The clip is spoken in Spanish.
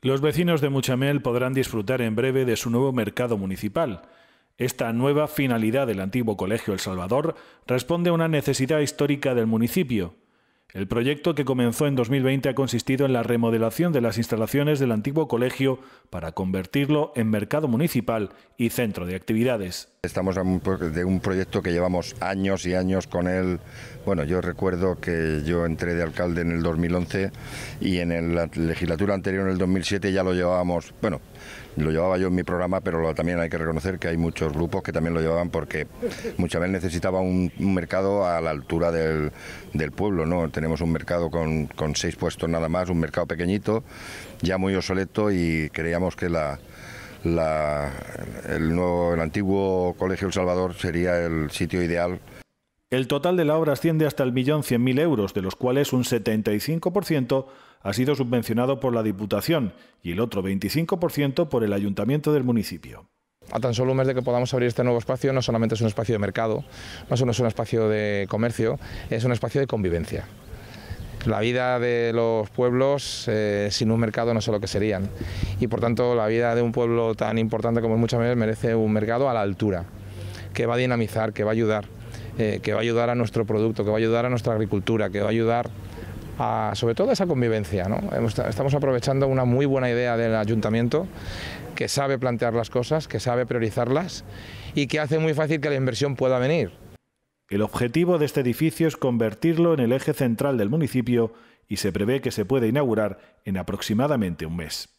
Los vecinos de Muchamel podrán disfrutar en breve de su nuevo mercado municipal. Esta nueva finalidad del antiguo Colegio El Salvador responde a una necesidad histórica del municipio. El proyecto que comenzó en 2020 ha consistido en la remodelación de las instalaciones del antiguo colegio para convertirlo en mercado municipal y centro de actividades. Estamos de un proyecto que llevamos años y años con él. Bueno, yo recuerdo que yo entré de alcalde en el 2011 y en la legislatura anterior, en el 2007, ya lo llevábamos, bueno, lo llevaba yo en mi programa, pero también hay que reconocer que hay muchos grupos que también lo llevaban porque veces necesitaba un, mercado a la altura del, del pueblo, ¿no? tenemos un mercado con, seis puestos nada más, un mercado pequeñito, ya muy obsoleto y creíamos que el, antiguo Colegio El Salvador sería el sitio ideal. El total de la obra asciende hasta el millón cien mil euros, de los cuales un 75% ha sido subvencionado por la Diputación y el otro 25% por el Ayuntamiento del municipio. A tan solo un mes de que podamos abrir este nuevo espacio, no solamente es un espacio de mercado, no solo es un espacio de comercio, es un espacio de convivencia. La vida de los pueblos eh, sin un mercado no sé lo que serían. Y por tanto la vida de un pueblo tan importante como es muchas veces merece un mercado a la altura, que va a dinamizar, que va a ayudar, eh, que va a ayudar a nuestro producto, que va a ayudar a nuestra agricultura, que va a ayudar a, sobre todo a esa convivencia. Estamos aprovechando una muy buena idea del ayuntamiento que sabe plantear las cosas, que sabe priorizarlas y que hace muy fácil que la inversión pueda venir. El objetivo de este edificio es convertirlo en el eje central del municipio y se prevé que se pueda inaugurar en aproximadamente un mes.